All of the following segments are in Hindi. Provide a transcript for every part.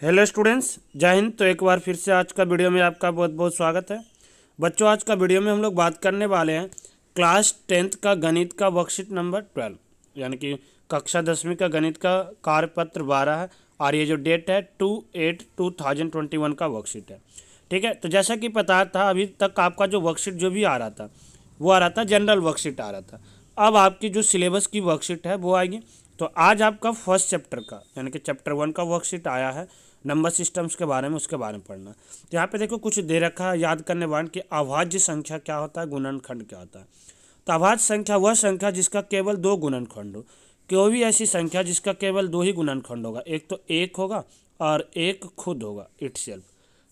हेलो स्टूडेंट्स जय हिंद तो एक बार फिर से आज का वीडियो में आपका बहुत बहुत स्वागत है बच्चों आज का वीडियो में हम लोग बात करने वाले हैं क्लास टेंथ का गणित का वर्कशीट नंबर ट्वेल्व यानी कि कक्षा दसवीं का गणित का कार्यपत्र बारह है और ये जो डेट है two eight two thousand twenty one का वर्कशीट है ठीक है तो जैसा कि पता था अभी तक आपका जो वर्कशीट जो भी आ रहा था वो आ रहा था जनरल वर्कशीट आ रहा था अब आपकी जो सिलेबस की वर्कशीट है वो आएगी तो आज आपका फर्स्ट चैप्टर का यानी कि चैप्टर वन का वर्कशीट आया है नंबर सिस्टम्स के बारे में उसके बारे में पढ़ना तो यहाँ पे देखो कुछ दे रखा है याद करने वाले कि अभाज्य संख्या क्या होता है गुणनखंड क्या होता है तो अभाज्य संख्या वह संख्या जिसका केवल दो गुणनखंड हो कोई भी ऐसी संख्या जिसका केवल दो ही गुणनखंड होगा एक तो एक होगा और एक खुद होगा इट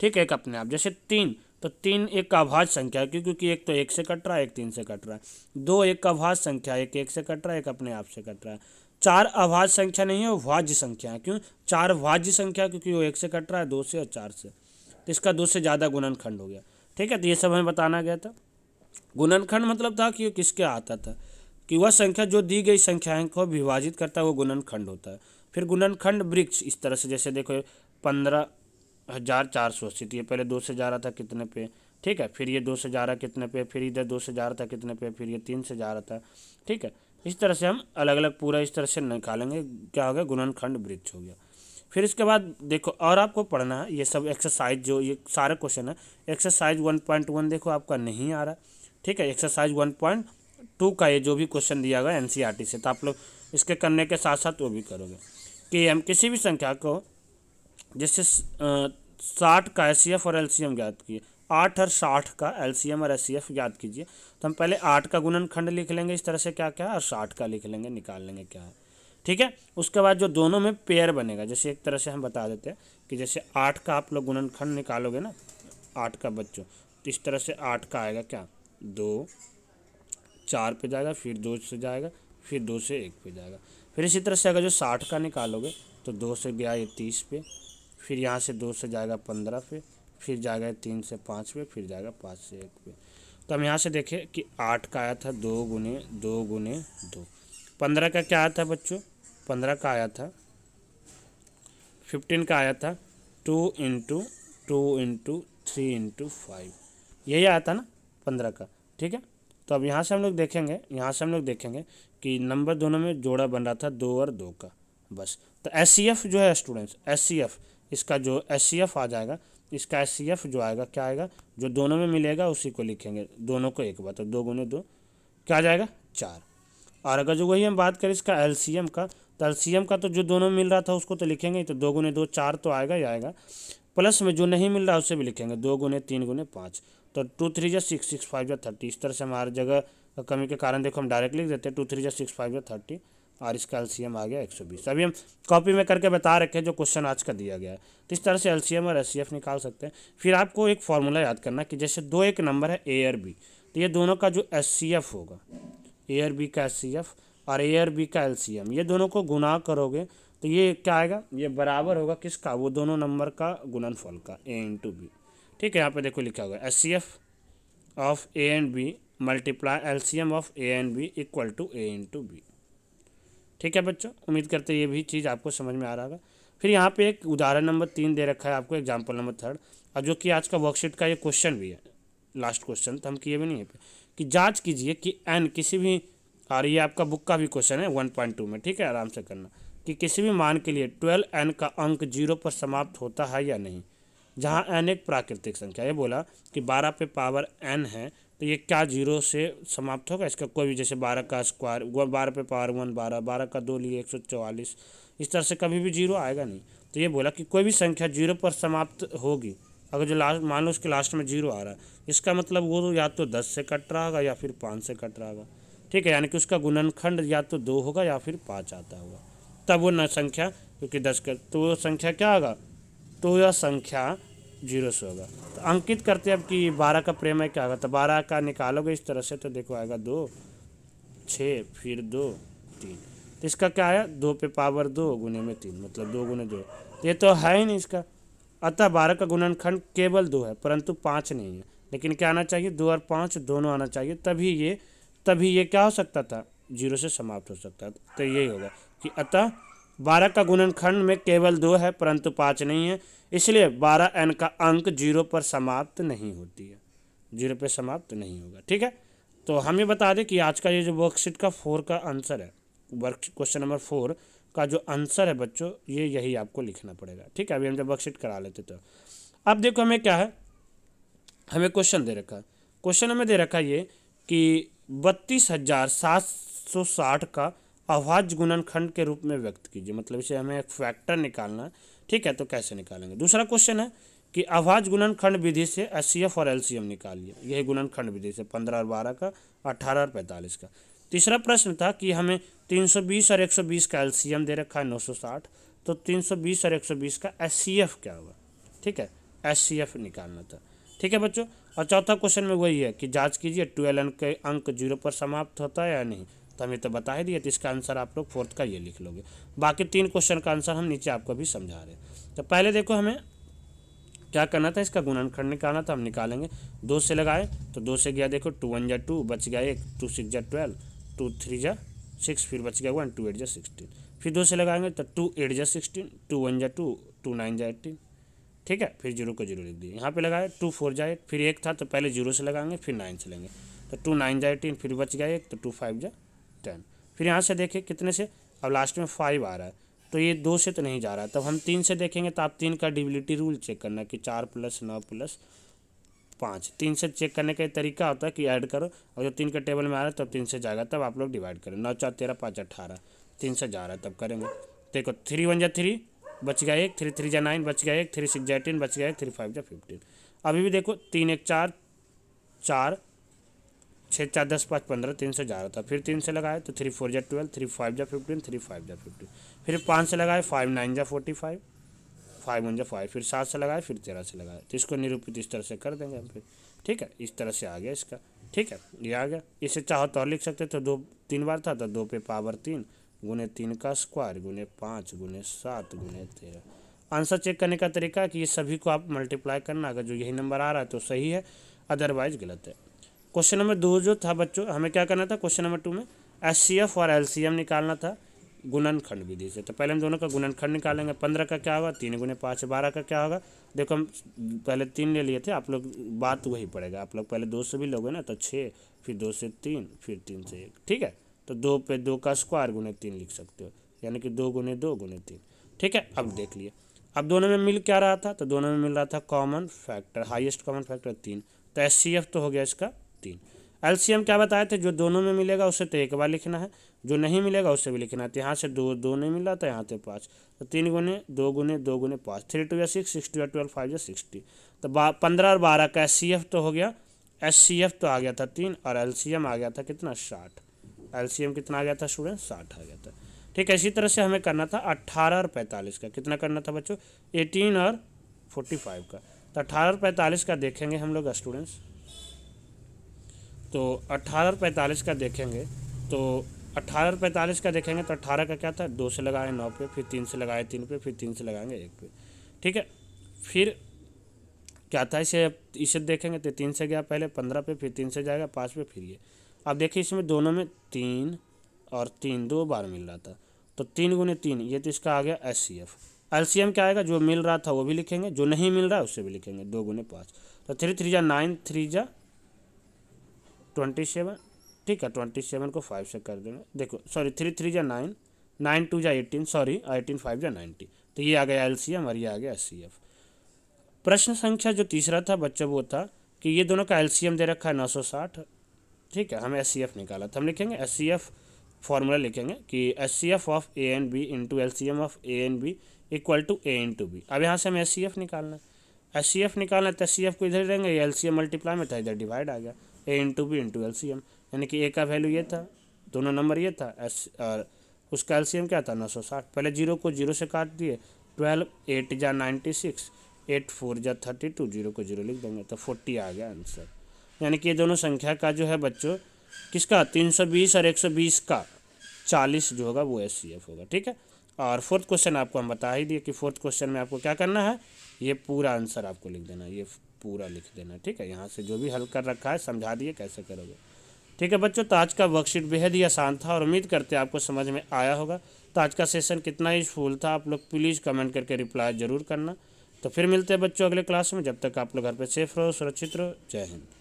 ठीक है एक अपने आप जैसे तीन तो तीन एक का अभाज्य संख्या क्यों क्योंकि एक तो एक से कट रहा है एक तीन से कट रहा है दो एक का अभाज्य संख्या एक एक से कट रहा है एक अपने आप से कट रहा है चार अभाज्य संख्या नहीं है भाज्य संख्या है क्यों चार भाज्य संख्या क्योंकि वो एक से कट रहा है दो से और चार से तो इसका दो से ज़्यादा गुणनखंड हो गया ठीक है तो ये सब हमें बताना गया था गुणनखंड मतलब था कि किसके आता था कि वह संख्या जो दी गई संख्याएं को विभाजित करता है वो गुणनखंड होता है फिर गुणनखंड वृक्ष इस तरह से जैसे देखो पंद्रह हज़ार चार सौ अस्सी तो ये पहले दो से जा रहा था कितने पे ठीक है फिर ये दो से जा रहा कितने पे फिर इधर दो से जा रहा था कितने पे फिर ये तीन से जा रहा था ठीक है इस तरह से हम अलग अलग पूरा इस तरह से निकालेंगे क्या हो गया गुणनखंड वृक्ष हो गया फिर इसके बाद देखो और आपको पढ़ना है ये सब एक्सरसाइज जो ये सारे क्वेश्चन है एक्सरसाइज वन पॉइंट वन देखो आपका नहीं आ रहा ठीक है एक्सरसाइज वन पॉइंट टू का ये जो भी क्वेश्चन दिया गया एन e से तो आप लोग इसके करने के साथ साथ वो भी करोगे कि हम किसी भी संख्या को जैसे साठ का एस और एल ज्ञात किए आठ और साठ का एलसीएम और एस याद कीजिए तो हम पहले आठ का गुणनखंड लिख लेंगे इस तरह से क्या क्या है और साठ का लिख लेंगे निकाल लेंगे क्या है ठीक है उसके बाद जो दोनों में पेयर बनेगा जैसे एक तरह से हम बता देते हैं कि जैसे आठ का आप लोग गुणनखंड निकालोगे ना आठ का बच्चों तो इस तरह से आठ का आएगा क्या दो चार पे जाएगा फिर दो से जाएगा फिर दो से एक पे जाएगा फिर इसी तरह से अगर जो साठ का निकालोगे तो दो से गया ये तीस पे फिर यहाँ से दो से जाएगा पंद्रह पे फिर जाएगा तीन से पाँच पे फिर जाएगा पाँच से एक पे तो हम यहाँ से देखें कि आठ का आया था दो गुने दो गुने दो पंद्रह का क्या आया था बच्चों पंद्रह का आया था फिफ्टीन का आया था two into two into three into five यही आया था ना पंद्रह का ठीक है तो अब यहाँ से हम लोग देखेंगे यहाँ से हम लोग देखेंगे कि नंबर दोनों में जोड़ा बन रहा था दो और दो का बस तो एस जो है स्टूडेंट्स एस इसका जो एस आ जाएगा इसका एस जो आएगा क्या आएगा जो दोनों में मिलेगा उसी को लिखेंगे दोनों को एक बार तो दो गुने दो क्या आ जाएगा चार और अगर जो वही हम बात करें इसका एल का तो एल का तो जो दोनों मिल रहा था उसको तो लिखेंगे तो दो गुने दो चार तो आएगा ही आएगा प्लस में जो नहीं मिल रहा उसे भी लिखेंगे दो गुने तीन गुने पाँच तो टू थ्री या सिक्स सिक्स फाइव या थर्टी इस तरह से हमारे जगह कमी के कारण देखो हम डायरेक्ट लिख देते हैं टू थ्री या सिक्स फाइव या थर्टी और इसका एलसीएम आ गया 120 अभी हम कॉपी में करके बता रखे हैं जो क्वेश्चन आज का दिया गया है तो इस तरह से एलसीएम और एस निकाल सकते हैं फिर आपको एक फार्मूला याद करना कि जैसे दो एक नंबर है ए आर बी तो ये दोनों का जो एस होगा ए आर बी का एस और ए आर बी का एल ये दोनों को गुना करोगे तो ये क्या आएगा ये बराबर होगा किसका वो दोनों नंबर का गुणनफल का ए इंटू बी ठीक है यहाँ पे देखो लिखा हुआ है S C F of A and B multiply L C M of A and B equal to A into B ठीक है बच्चों उम्मीद करते ये भी चीज़ आपको समझ में आ रहा होगा फिर यहाँ पे एक उदाहरण नंबर तीन दे रखा है आपको एग्जाम्पल नंबर थर्ड और जो कि आज का वर्कशीट का ये क्वेश्चन भी है लास्ट क्वेश्चन तो हम किए भी नहीं है कि जाँच कीजिए कि एन किसी भी और ये आपका बुक का भी क्वेश्चन है वन पॉइंट टू में ठीक है आराम से करना कि किसी भी मान के लिए ट्वेल्व एन का अंक जीरो पर समाप्त होता है या नहीं जहाँ एन एक प्राकृतिक संख्या ये बोला कि बारह पे पावर एन है तो ये क्या जीरो से समाप्त होगा इसका कोई भी जैसे बारह का स्क्वायर बारह पे पावर वन बारह बारह का दो लिए एक सौ चौवालीस इस तरह से कभी भी जीरो आएगा नहीं तो ये बोला कि कोई भी संख्या जीरो पर समाप्त होगी अगर जो लास्ट मान लो उसके लास्ट में जीरो आ रहा है इसका मतलब वो तो या तो दस से कट रहा होगा या फिर पाँच से कट रहा होगा ठीक है यानी कि उसका गुणनखंड या तो दो होगा या फिर पाँच आता होगा तब वो न संख्या क्योंकि दस का तो वो संख्या क्या होगा तो यह संख्या जीरो से होगा तो अंकित करते अब कि बारह का प्रेम है क्या होगा तो बारह का निकालोगे इस तरह से तो देखो आएगा दो छः फिर दो तीन तो इसका क्या आया दो पे पावर दो गुने में तीन मतलब दो गुने दो तो ये तो है ही नहीं इसका अतः बारह का गुणनखंड केवल दो है परंतु पाँच नहीं है लेकिन क्या आना चाहिए दो और पाँच दोनों आना चाहिए तभी ये तभी ये क्या हो सकता था जीरो से समाप्त हो सकता तो यही होगा कि अतः बारह का गुणनखंड में केवल दो है परंतु पाँच नहीं है इसलिए बारह एन का अंक जीरो पर समाप्त नहीं होती है जीरो पर समाप्त नहीं होगा ठीक है तो हम ये बता दें कि आज का ये जो वर्कशीट का फोर का आंसर है वर्क क्वेश्चन नंबर फोर का जो आंसर है बच्चों ये यही आपको लिखना पड़ेगा ठीक है अभी हम जब वर्कशीट करा लेते तो अब देखो हमें क्या है हमें क्वेश्चन दे रखा है क्वेश्चन हमें दे रखा ये कि बत्तीस हज़ार सात सौ साठ का अभाज्य गुणनखंड के रूप में व्यक्त कीजिए मतलब इसे हमें एक फैक्टर निकालना है ठीक है तो कैसे निकालेंगे दूसरा क्वेश्चन है कि अभाज्य गुणनखंड विधि से एस और एल निकालिए यही गुणनखंड विधि से पंद्रह और बारह का अठारह और पैंतालीस का तीसरा प्रश्न था कि हमें 320 और 120 का एलसीएम दे रखा है 960 तो 320 और 120 का एस क्या हुआ ठीक है एस निकालना था ठीक है बच्चों और चौथा क्वेश्चन में वही है कि जांच कीजिए ट्वेल्व के अंक जीरो पर समाप्त होता है या नहीं तो हमें तो बता ही दिया तो इसका आंसर आप लोग फोर्थ का ये लिख लोगे बाकी तीन क्वेश्चन का आंसर हम नीचे आपको भी समझा रहे हैं तो पहले देखो हमें क्या करना था इसका गुणनखंड निकालना था हम निकालेंगे दो से लगाए तो दो से गया देखो टू वन जा टू बच गया एक टू सिक्स जा ट्वेल्व टू थ्री जा सिक्स फिर बच गया वन टू एट जा सिक्सटीन फिर दो से लगाएंगे तो टू एट जा सिक्सटीन टू वन जा टू टू नाइन जा एट्टीन ठीक है फिर जीरो को जीरो लिख दिए यहाँ पे लगाए टू फोर जा एट फिर एक था तो पहले जीरो से लगाएंगे फिर नाइन से लेंगे तो टू नाइन जा एटीन फिर बच गया एक तो टू फाइव जा टेन फिर यहाँ से देखें कितने से अब लास्ट में फाइव आ रहा है तो ये दो से तो नहीं जा रहा है तब हम तीन से देखेंगे तो आप तीन का डिबिलिटी रूल चेक करना कि चार प्लस नौ प्लस पाँच तीन से चेक करने का तरीका होता है कि ऐड करो और जो तीन के टेबल में आ रहा है तब तो तीन से जाएगा तब आप लोग डिवाइड करें नौ चार तेरह पाँच अट्ठारह तीन से जा रहा है तब करेंगे देखो थ्री वन जा थ्री बच गया एक थ्री थ्री जा नाइन बच गया एक थ्री सिक्स जा एटीन बच गया एक थ्री फाइव जा फिफ्टीन अभी भी देखो तीन एक चार चार छः चार दस पाँच पंद्रह तीन से ग्यारह था फिर तीन से लगाए तो थ्री फोर जा ट्वेल्व थ्री फाइव जा फिफ्टीन थ्री फाइव जा फिफ्टीन फिर पाँच से लगाए फाइव नाइन जा फोर्टी फाइव फाइव वन जा फाइव फिर सात से लगाए फिर तेरह से लगाए तो इसको निरूपित इस तरह से कर देंगे हम फिर ठीक है इस तरह से आ गया इसका ठीक है ये आ गया इसे चाहो तो लिख सकते तो दो तीन बार था तो दो पे पावर तीन गुने तीन का स्क्वायर गुने पाँच गुने सात गुने तेरह आंसर चेक करने का तरीका है कि ये सभी को आप मल्टीप्लाई करना अगर जो यही नंबर आ रहा है तो सही है अदरवाइज गलत है क्वेश्चन नंबर दो जो था बच्चों हमें क्या करना था क्वेश्चन नंबर टू में एस और एल निकालना था गुणनखंड विधि से तो पहले हम दोनों का गुणनखंड निकालेंगे पंद्रह का क्या होगा तीन गुने पाँच बारह का क्या होगा देखो हम पहले तीन ले लिए थे आप लोग बात वही पड़ेगा आप लोग पहले दो से भी लोगे ना तो छः फिर दो से तीन फिर तीन से एक ठीक है तो दो पे दो का स्क्वायर गुने तीन लिख सकते हो यानी कि दो गुने दो गुने तीन ठीक है अब देख लिए अब दोनों में मिल क्या रहा था तो दोनों में मिल रहा था common factor highest common factor तीन तो एस तो हो गया इसका तीन एलसीएम क्या बताए थे जो दोनों में मिलेगा उसे तो एक बार लिखना है जो नहीं मिलेगा उसे भी लिखना है तो यहाँ से दो दो नहीं मिला तो यहाँ से पाँच तो तीन गुने दो गुने दो गुने पाँच थ्री टू या सिक्स सिक्स टू या ट्वेल्व फाइव या सिक्सटी तो पंद्रह और बारह का एस तो हो गया एस तो आ गया था तीन और एल आ गया था कितना साठ एल कितना आ गया था स्टूडेंट साठ आ गया था ठीक है इसी तरह से हमें करना था अट्ठारह और पैंतालीस का कितना करना था बच्चों एटीन और फोर्टी फाइव का तो अट्ठारह और पैंतालीस का देखेंगे हम लोग स्टूडेंट्स तो अट्ठारह पैंतालीस का देखेंगे तो अट्ठारह पैंतालीस का देखेंगे तो अट्ठारह का क्या था दो से लगाए नौ पे फिर तीन से लगाए तीन पे फिर तीन से लगाएंगे एक पे ठीक है फिर क्या था इसे इसे देखेंगे तो तीन से गया पहले पंद्रह पे फिर तीन से जाएगा पाँच पे फिर ये अब देखिए इसमें दोनों में तीन और तीन दो बार मिल रहा था तो तीन गुने तीन ये तो इसका आ गया S C F L C M क्या आएगा जो मिल रहा था वो भी लिखेंगे जो नहीं मिल रहा है उसे भी लिखेंगे दो गुने पाँच तो थ्री थ्री जा नाइन थ्री जा ट्वेंटी सेवन ठीक है ट्वेंटी सेवन को फाइव से कर देंगे देखो सॉरी थ्री थ्री या नाइन नाइन टू या एटीन सॉरी एटीन फाइव या नाइन्टी तो ये आ गया एल सी एम और ये आ गया एस सी एफ प्रश्न संख्या जो तीसरा था बच्चों वो था कि ये दोनों का एल सी एम दे रखा है नौ सौ साठ ठीक है हमें एस सी एफ निकाला था हम लिखेंगे एस सी एफ फॉर्मूला लिखेंगे कि S C F of A and B into L C M of A and B equal to A into B अब यहाँ से हमें एस सी एफ निकालना है एस सी एफ निकालना है तो एस सी एफ को इधर देंगे एल सी एम मल्टीप्लाई में था इधर डिवाइड आ गया A into B into L यानी कि ए का वैल्यू ये था दोनों नंबर ये था एस और उसका एल क्या था नौ सौ साठ पहले जीरो को जीरो से काट दिए ट्वेल्व एट जा नाइन्टी सिक्स एट फोर जा थर्टी टू जीरो को जीरो लिख देंगे तो फोर्टी आ गया आंसर यानी कि ये दोनों संख्या का जो है बच्चों किसका तीन सौ बीस और एक सौ बीस का चालीस जो होगा वो एस होगा ठीक है और फोर्थ क्वेश्चन आपको हम बता ही दिए कि फोर्थ क्वेश्चन में आपको क्या करना है ये पूरा आंसर आपको लिख देना है ये पूरा लिख देना ठीक है यहाँ से जो भी हल कर रखा है समझा दिए कैसे करोगे ठीक है बच्चों तो आज का वर्कशीट बेहद ही आसान था और उम्मीद करते हैं आपको समझ में आया होगा तो आज का सेशन कितना ही फूल था आप लोग प्लीज़ कमेंट करके रिप्लाई ज़रूर करना तो फिर मिलते हैं बच्चों अगले क्लास में जब तक आप लोग घर पर सेफ रहो सुरक्षित रहो जय हिंद